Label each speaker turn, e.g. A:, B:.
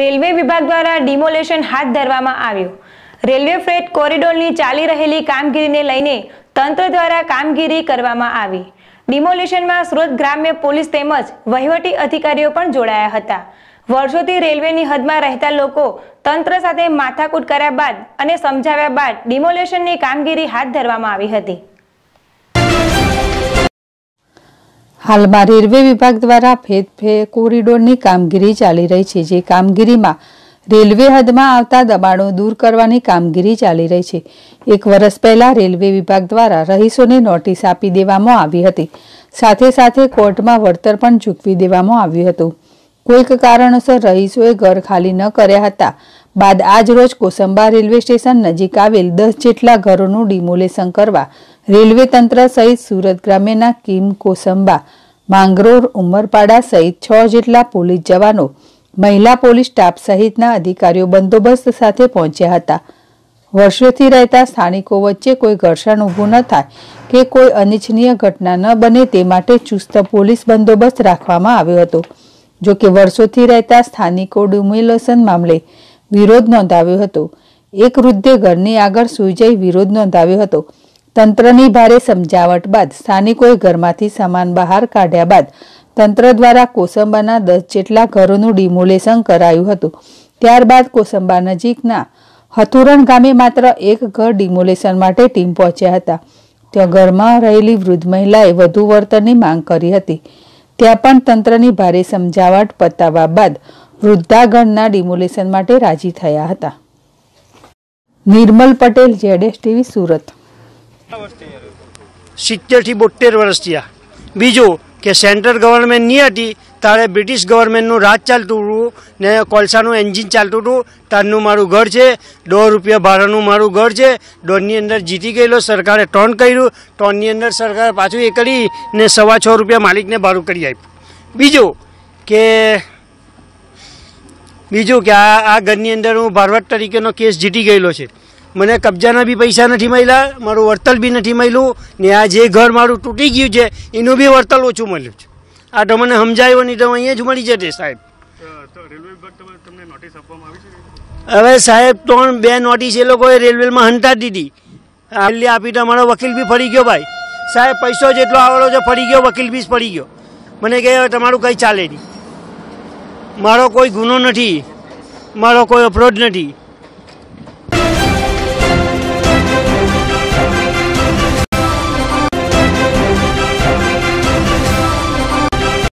A: railway વિભાગ દ્વારા demolition હાથ ધરવામાં આવ્યું રેલવે ફ્રેટ કોરિડોરની ચાલી રહેલી કામગીરીને લઈને તંત્ર દ્વારા કામગીરી કરવામાં આવી ડિમોલેશનમાં સુરત ગ્રામ્ય પોલીસ તેમજ વહીવટી અધિકારીઓ પણ જોડાયા હતા વર્ષોથી રેલવેની હદમાં રહેતા લોકો તંત્ર સાથે માથાકૂટ કર્યા બાદ અને સમજાવ્યા બાદ ડિમોલેશનની કામગીરી હાથ ધરવામાં આવી હતી
B: હાલમાં રેલવે વિભાગ દ્વારા ફેદફે કોરિડોરની કામગીરી ચાલી રહી છે જે કામગીરીમાં રેલવે હદમાં આવતા દબાણો દૂર કરવાની કામગીરી ચાલી રહી છે એક વર્ષ પહેલાં રેલવે વિભાગ દ્વારા રહીશોને નોટિસ આપી દેવામાં આવી હતી સાથે સાથે કોર્ટમાં વળતર પણ ચૂકવી દેવામાં આવ્યું હતું કોઈક કારણોસર રહીશોએ ઘર ખાલી ન કર્યા હતા બાદ આજ રોજ કોસંબા રેલવે સ્ટેશન નજીક આવેલ દસ જેટલા ઘરોનું ડિમોલેશન કરવા રેલવે તંત્ર સહિત સુરત ગ્રામ્યના કિમ કોસંબા માંગરોળ ઉમરપાડા સહિત છ જેટલા પોલીસ જવાનો મહિલા પોલીસ સ્ટાફ સહિતના અધિકારીઓ બંદોબસ્ત સાથે પહોંચ્યા હતા વર્ષોથી રહેતા સ્થાનિકો વચ્ચે કોઈ ઘર્ષણ ઊભું ન થાય કે કોઈ અનિચ્છનીય ઘટના ન બને તે માટે ચુસ્ત પોલીસ બંદોબસ્ત રાખવામાં આવ્યો હતો જો કે વર્ષોથી રહેતા સ્થાનિકો ડ્યુમ્યુલેશન મામલે વિરોધ નોંધાવ્યો હતો એક વૃદ્ધે ઘરની આગળ સુઈ જઈ વિરોધ નોંધાવ્યો હતો તંત્રની ભારે સમજાવટ બાદ સ્થાનિકોએ ઘરમાંથી સામાન બહાર કાઢ્યા બાદ તંત્ર દ્વારા કોસંબાના દસ જેટલા ઘરોનું ડિમોલેશન કરાયું હતું ત્યારબાદ કોસંબા નજીકના હથુરણ ગામે માત્ર એક ઘર ડિમોલેશન માટે ટીમ પહોંચ્યા હતા ત્યાં ઘરમાં રહેલી વૃદ્ધ મહિલાએ વધુ વળતરની માંગ કરી હતી ત્યાં પણ તંત્રની ભારે સમજાવટ પતાવવા બાદ વૃદ્ધા ઘરના ડિમોલેશન માટે રાજી થયા હતા નિર્મલ પટેલ જેડેશ ટીવી સુરત
C: સિત્તેરથી બોતેર વર્ષ થયા બીજું કે સેન્ટ્રલ ગવર્મેન્ટ નહીં હતી ત્યારે બ્રિટિશ ગવર્મેન્ટનું રાજ ચાલતું હતું ને કોલસાનું એન્જિન ચાલતું હતું તારનું મારું ઘર છે દોઢ રૂપિયા ભાડાનું મારું ઘર છે દોઢની અંદર જીતી ગયેલો સરકારે ટોન કર્યું ટોનની અંદર સરકારે પાછું એ કરી ને સવા છ રૂપિયા માલિકને ભાડું કરી આપ્યું બીજું કે બીજું કે આ આ ઘરની અંદર હું ભારવટ તરીકેનો કેસ જીતી ગયેલો છે મને કબજાના બી પૈસા નથી મળ્યા મારું વર્તલ બી નથી મળ્યું ને આ જે ઘર મારું તૂટી ગયું છે એનું બી વર્તલ ઓછું મળ્યું છે આ તમને સમજાયો નહીં તો અહીંયા જ મળી જશે સાહેબ હવે સાહેબ ત્રણ બે નોટિસ એ લોકોએ રેલવેમાં હંટા દીધી આટલી આપી તો મારો વકીલ બી ફરી ગયો ભાઈ સાહેબ પૈસો જેટલો આવેલો છે ફરી ગયો વકીલ બી ફરી ગયો મને કહે હવે તમારું કંઈ ચાલે નહીં મારો કોઈ ગુનો નથી મારો કોઈ અપરોધ નથી